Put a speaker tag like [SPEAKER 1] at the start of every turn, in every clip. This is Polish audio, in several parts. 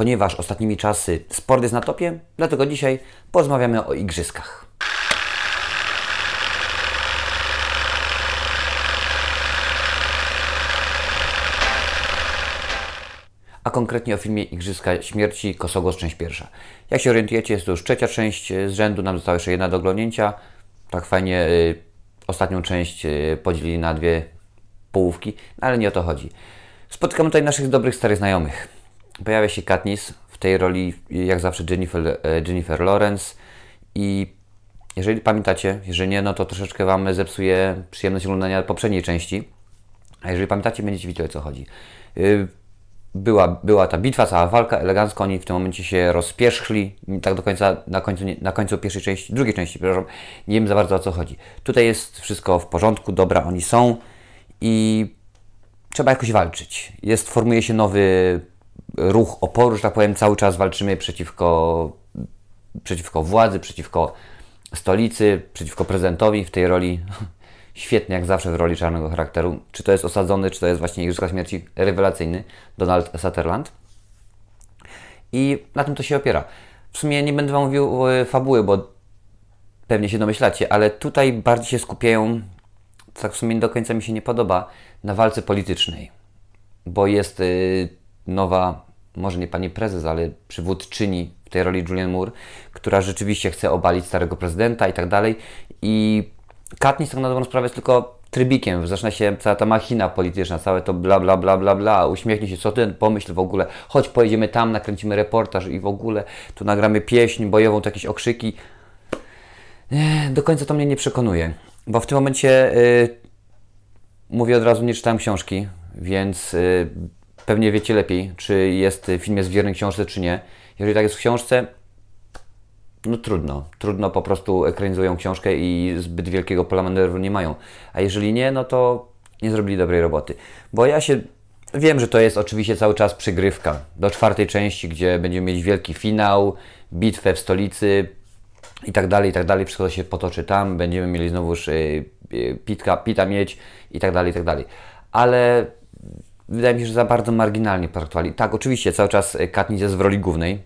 [SPEAKER 1] Ponieważ ostatnimi czasy sport jest na topie, dlatego dzisiaj porozmawiamy o igrzyskach. a konkretnie o filmie Igrzyska Śmierci Kosogos część pierwsza. Jak się orientujecie, jest to już trzecia część e, z rzędu, nam została jeszcze jedna do oglądnięcia. Tak fajnie y, ostatnią część y, podzielili na dwie połówki, no ale nie o to chodzi. Spotykamy tutaj naszych dobrych, starych znajomych. Pojawia się Katniss w tej roli, jak zawsze, Jennifer, e, Jennifer Lawrence i jeżeli pamiętacie, jeżeli nie, no to troszeczkę Wam zepsuje przyjemność oglądania poprzedniej części. A jeżeli pamiętacie, będziecie wiedzieli o co chodzi. Y, była, była ta bitwa, cała walka, elegancko oni w tym momencie się rozpierzchli, tak do końca, na końcu, na końcu pierwszej części, drugiej części, przepraszam, nie wiem za bardzo o co chodzi. Tutaj jest wszystko w porządku, dobra, oni są i trzeba jakoś walczyć. Jest, formuje się nowy ruch oporu, że tak powiem, cały czas walczymy przeciwko, przeciwko władzy, przeciwko stolicy, przeciwko prezydentowi w tej roli. Świetnie, jak zawsze, w roli czarnego charakteru. Czy to jest osadzony, czy to jest właśnie Igrzyska Śmierci, rewelacyjny Donald Sutherland. I na tym to się opiera. W sumie nie będę Wam mówił e, fabuły, bo pewnie się domyślacie, ale tutaj bardziej się skupiają, co tak w sumie do końca mi się nie podoba, na walce politycznej. Bo jest e, nowa, może nie pani prezes, ale przywódczyni w tej roli Julian Moore, która rzeczywiście chce obalić starego prezydenta i tak dalej. I Katniss tak na dobrą sprawę jest tylko trybikiem, zaczyna się cała ta machina polityczna, całe to bla bla bla bla bla, uśmiechnij się, co ten pomyśl w ogóle, chodź pojedziemy tam, nakręcimy reportaż i w ogóle tu nagramy pieśń bojową, tu jakieś okrzyki. do końca to mnie nie przekonuje, bo w tym momencie yy, mówię od razu, nie czytałem książki, więc yy, pewnie wiecie lepiej, czy jest film jest w książce, czy nie. Jeżeli tak jest w książce, no trudno. Trudno po prostu ekranizują książkę i zbyt wielkiego pola manewru nie mają. A jeżeli nie, no to nie zrobili dobrej roboty. Bo ja się Wiem, że to jest oczywiście cały czas przygrywka do czwartej części, gdzie będziemy mieć wielki finał, bitwę w stolicy i tak dalej, i tak dalej. Wszystko się potoczy tam, będziemy mieli znowuż y, y, pitka, pita mieć i tak dalej, i tak dalej. Ale wydaje mi się, że za bardzo marginalnie potraktowali. Tak, oczywiście cały czas e, Katniss jest w roli głównej,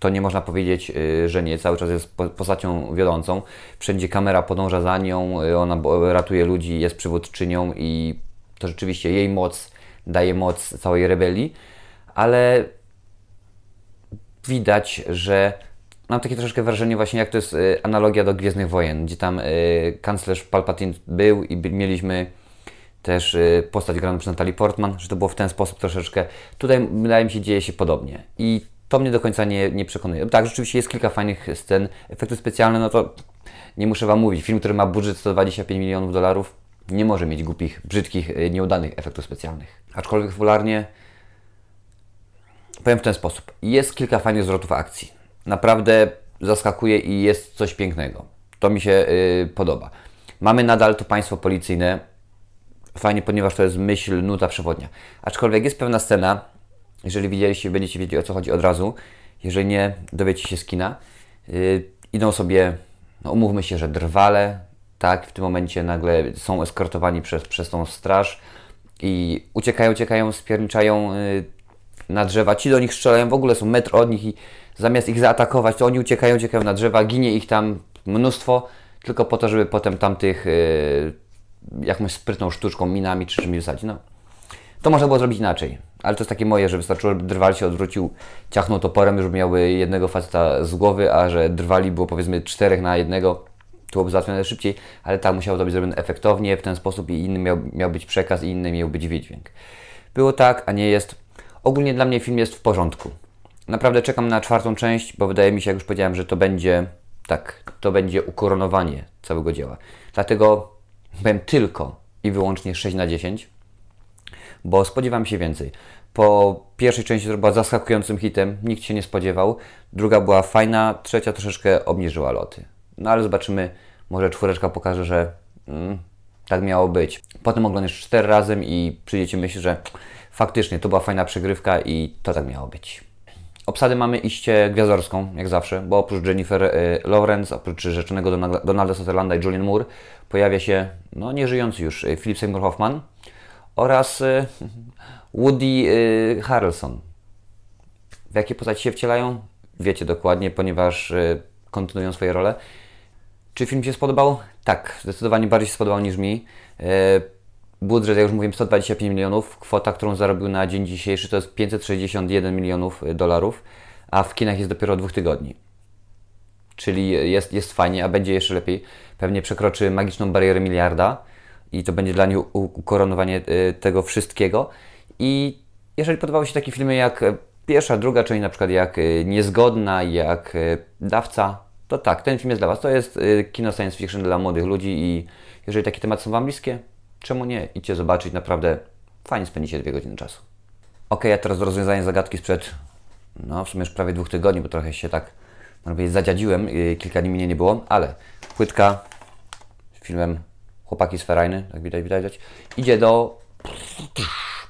[SPEAKER 1] to nie można powiedzieć, e, że nie. Cały czas jest postacią wiodącą. Wszędzie kamera podąża za nią, e, ona ratuje ludzi, jest przywódczynią i to rzeczywiście jej moc daje moc całej rebelii, ale widać, że mam takie troszeczkę wrażenie właśnie, jak to jest analogia do Gwiezdnych Wojen, gdzie tam kanclerz Palpatine był i mieliśmy też y, postać graną przez Natalie Portman, że to było w ten sposób troszeczkę. Tutaj wydaje mi się dzieje się podobnie i to mnie do końca nie, nie przekonuje. Tak, rzeczywiście jest kilka fajnych scen. Efekty specjalne, no to nie muszę Wam mówić. Film, który ma budżet 125 milionów dolarów, nie może mieć głupich, brzydkich, y, nieudanych efektów specjalnych. Aczkolwiek popularnie powiem w ten sposób. Jest kilka fajnych zwrotów akcji. Naprawdę zaskakuje i jest coś pięknego. To mi się yy, podoba. Mamy nadal to państwo policyjne, fajnie, ponieważ to jest myśl, nuta przewodnia. Aczkolwiek jest pewna scena, jeżeli widzieliście, będziecie wiedzieli o co chodzi od razu. Jeżeli nie, dowiecie się z kina. Yy, idą sobie, no umówmy się, że drwale, tak, w tym momencie nagle są eskortowani przez, przez tą straż i uciekają, uciekają, spierniczają yy, na drzewa. Ci do nich strzelają, w ogóle są metr od nich i zamiast ich zaatakować, to oni uciekają, uciekają na drzewa, ginie ich tam mnóstwo, tylko po to, żeby potem tamtych, yy, jakąś sprytną sztuczką, minami czy czymś wysadzić. No. To można było zrobić inaczej, ale to jest takie moje, że wystarczyło, żeby drwal się odwrócił, ciachnął toporem, już miałby jednego faceta z głowy, a że drwali było powiedzmy czterech na jednego, to byłoby załatwione szybciej, ale tam musiało to być zrobione efektownie, w ten sposób i inny miał, miał być przekaz i inny miał być wydźwięk. Było tak, a nie jest. Ogólnie dla mnie film jest w porządku. Naprawdę czekam na czwartą część, bo wydaje mi się, jak już powiedziałem, że to będzie tak, to będzie ukoronowanie całego dzieła. Dlatego powiem tylko i wyłącznie 6 na 10, bo spodziewam się więcej. Po pierwszej części to była zaskakującym hitem, nikt się nie spodziewał. Druga była fajna, trzecia troszeczkę obniżyła loty. No ale zobaczymy, może czwóreczka pokaże, że mm, tak miało być. Potem oglądasz cztery razem i przyjdziecie myśl, że faktycznie to była fajna przegrywka i to tak miało być obsady mamy iście gwiazdorską, jak zawsze, bo oprócz Jennifer y, Lawrence, oprócz rzeczonego Donalda Sutherlanda i Julian Moore, pojawia się no, nieżyjący już y, Philip Seymour Hoffman oraz y, Woody Harrelson. W jakie postaci się wcielają? Wiecie dokładnie, ponieważ kontynuują swoje role. Czy film się spodobał? Tak, zdecydowanie bardziej się spodobał niż mi budżet, jak już mówiłem, 125 milionów. Kwota, którą zarobił na dzień dzisiejszy, to jest 561 milionów e, dolarów, a w kinach jest dopiero dwóch tygodni. Czyli jest, jest fajnie, a będzie jeszcze lepiej. Pewnie przekroczy magiczną barierę miliarda i to będzie dla niej ukoronowanie e, tego wszystkiego. I jeżeli podobały się takie filmy jak e, pierwsza, druga, czyli na przykład jak Niezgodna, jak Dawca, to tak, ten film jest dla Was. To jest kino science fiction dla młodych ludzi i jeżeli takie tematy są Wam bliskie, Czemu nie? Idźcie zobaczyć, naprawdę fajnie spędzicie dwie godziny czasu. Ok, a teraz rozwiązanie zagadki sprzed, no w sumie już prawie dwóch tygodni, bo trochę się tak, można zadziadziłem, y, kilka dni mnie nie było, ale płytka z filmem Chłopaki z Ferajny, tak widać, widać, idzie do...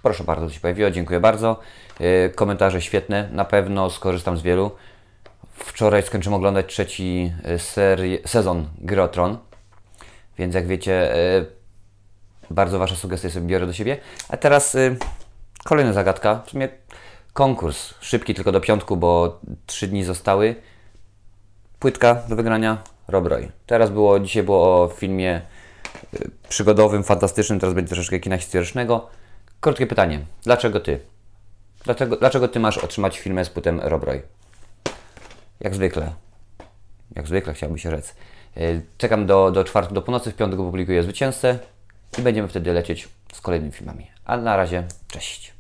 [SPEAKER 1] Proszę bardzo, to się pojawiło, dziękuję bardzo. Y, komentarze świetne, na pewno skorzystam z wielu. Wczoraj skończyłem oglądać trzeci y, sezon Grotron, więc jak wiecie, bardzo Wasze sugestie sobie biorę do siebie. A teraz y, kolejna zagadka, w sumie konkurs. Szybki tylko do piątku, bo trzy dni zostały. Płytka do wygrania Rob Roy. Teraz było, dzisiaj było o filmie y, przygodowym, fantastycznym, teraz będzie troszeczkę kina historycznego. Krótkie pytanie. Dlaczego Ty? Dlaczego, dlaczego Ty masz otrzymać filmę z płytem Rob Roy? Jak zwykle. Jak zwykle chciałbym się rzec. Y, czekam do, do czwartku, do północy. W piątku publikuję zwycięzcę i będziemy wtedy lecieć z kolejnymi filmami. A na razie, cześć!